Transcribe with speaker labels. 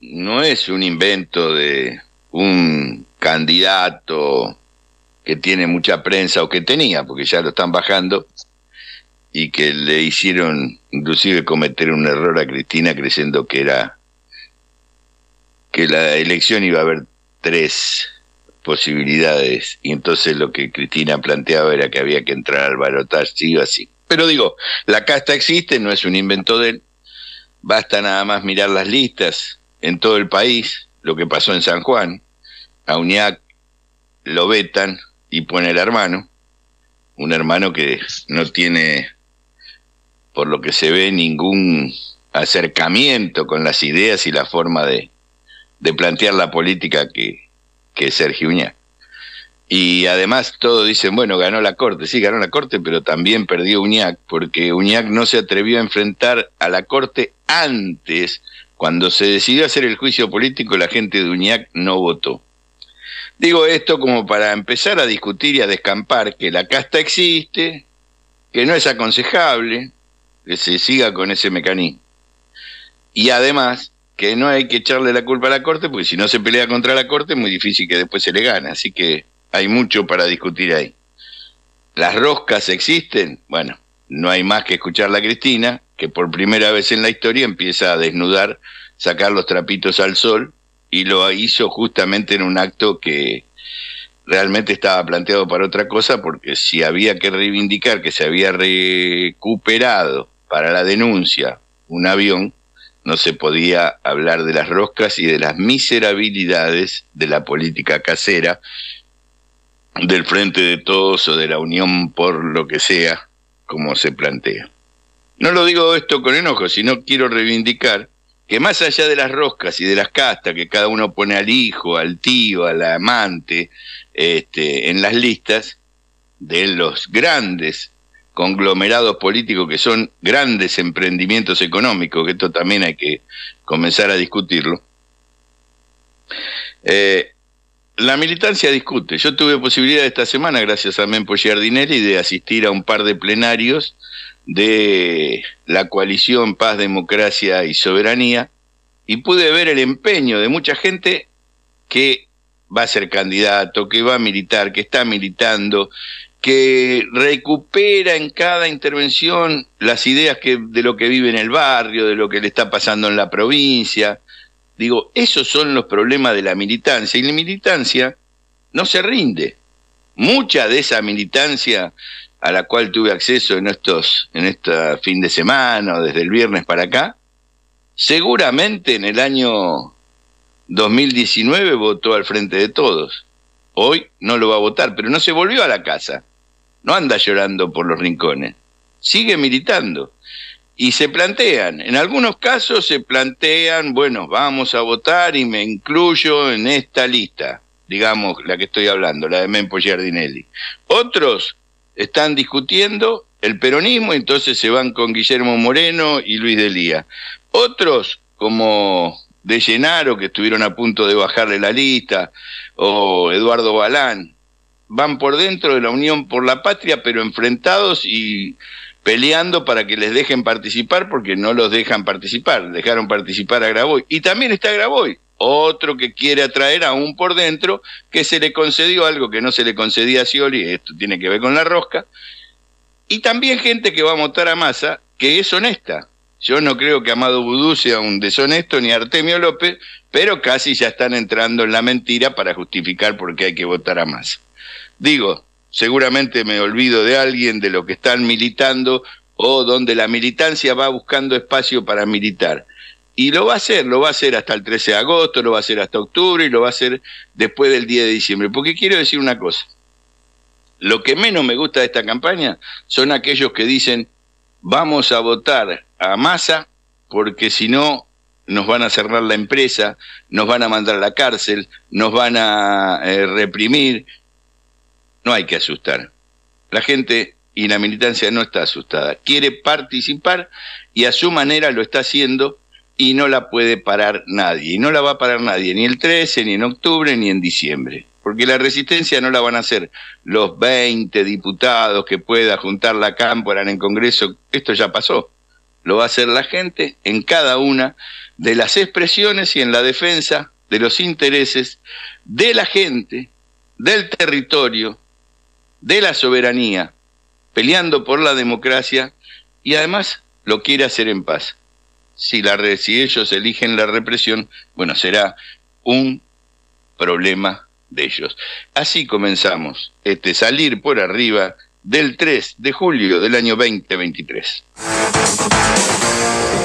Speaker 1: no es un invento de un candidato que tiene mucha prensa o que tenía, porque ya lo están bajando, y que le hicieron inclusive cometer un error a Cristina creyendo que era que la elección iba a haber tres posibilidades y entonces lo que Cristina planteaba era que había que entrar al balotaje sí así. Pero digo, la casta existe, no es un invento de él Basta nada más mirar las listas en todo el país, lo que pasó en San Juan. A Uñac lo vetan y pone el hermano, un hermano que no tiene, por lo que se ve, ningún acercamiento con las ideas y la forma de, de plantear la política que, que es Sergio Uñac. Y además todos dicen, bueno, ganó la Corte. Sí, ganó la Corte, pero también perdió Uñac, porque Uñac no se atrevió a enfrentar a la Corte antes. Cuando se decidió hacer el juicio político, la gente de Uñac no votó. Digo esto como para empezar a discutir y a descampar que la casta existe, que no es aconsejable que se siga con ese mecanismo. Y además, que no hay que echarle la culpa a la Corte, porque si no se pelea contra la Corte es muy difícil que después se le gane. Así que hay mucho para discutir ahí. ¿Las roscas existen? Bueno, no hay más que escuchar la Cristina, que por primera vez en la historia empieza a desnudar, sacar los trapitos al sol, y lo hizo justamente en un acto que realmente estaba planteado para otra cosa, porque si había que reivindicar que se había recuperado para la denuncia un avión, no se podía hablar de las roscas y de las miserabilidades de la política casera del Frente de Todos o de la Unión por lo que sea, como se plantea. No lo digo esto con enojo, sino quiero reivindicar que más allá de las roscas y de las castas que cada uno pone al hijo, al tío, al amante, este, en las listas de los grandes conglomerados políticos que son grandes emprendimientos económicos, que esto también hay que comenzar a discutirlo, eh, la militancia discute. Yo tuve posibilidad esta semana, gracias a Mempo Giardinelli, de asistir a un par de plenarios de la coalición Paz, Democracia y Soberanía y pude ver el empeño de mucha gente que va a ser candidato, que va a militar, que está militando, que recupera en cada intervención las ideas que, de lo que vive en el barrio, de lo que le está pasando en la provincia, Digo, esos son los problemas de la militancia y la militancia no se rinde. Mucha de esa militancia a la cual tuve acceso en estos en este fin de semana o desde el viernes para acá, seguramente en el año 2019 votó al frente de todos. Hoy no lo va a votar, pero no se volvió a la casa. No anda llorando por los rincones. Sigue militando y se plantean, en algunos casos se plantean, bueno, vamos a votar y me incluyo en esta lista, digamos la que estoy hablando, la de Mempo Giardinelli. Otros están discutiendo el peronismo, entonces se van con Guillermo Moreno y Luis Delía. Otros, como De Llenaro, que estuvieron a punto de bajarle la lista, o Eduardo Balán, van por dentro de la Unión por la Patria, pero enfrentados y peleando para que les dejen participar porque no los dejan participar, dejaron participar a Graboy. Y también está Graboy, otro que quiere atraer aún por dentro, que se le concedió algo que no se le concedía a Scioli, esto tiene que ver con la rosca, y también gente que va a votar a Massa, que es honesta. Yo no creo que Amado Budú sea un deshonesto ni Artemio López, pero casi ya están entrando en la mentira para justificar por qué hay que votar a Massa. Digo, seguramente me olvido de alguien, de lo que están militando, o donde la militancia va buscando espacio para militar. Y lo va a hacer, lo va a hacer hasta el 13 de agosto, lo va a hacer hasta octubre y lo va a hacer después del 10 de diciembre. Porque quiero decir una cosa, lo que menos me gusta de esta campaña son aquellos que dicen, vamos a votar a masa porque si no nos van a cerrar la empresa, nos van a mandar a la cárcel, nos van a eh, reprimir, no hay que asustar. La gente y la militancia no está asustada. Quiere participar y a su manera lo está haciendo y no la puede parar nadie. Y no la va a parar nadie, ni el 13, ni en octubre, ni en diciembre. Porque la resistencia no la van a hacer los 20 diputados que pueda juntar la cámpora en el Congreso. Esto ya pasó. Lo va a hacer la gente en cada una de las expresiones y en la defensa de los intereses de la gente, del territorio, de la soberanía, peleando por la democracia y además lo quiere hacer en paz. Si, la, ellos eligen la represión, bueno, será un problema de ellos. Así comenzamos este salir por arriba del 3 de julio del año 2023.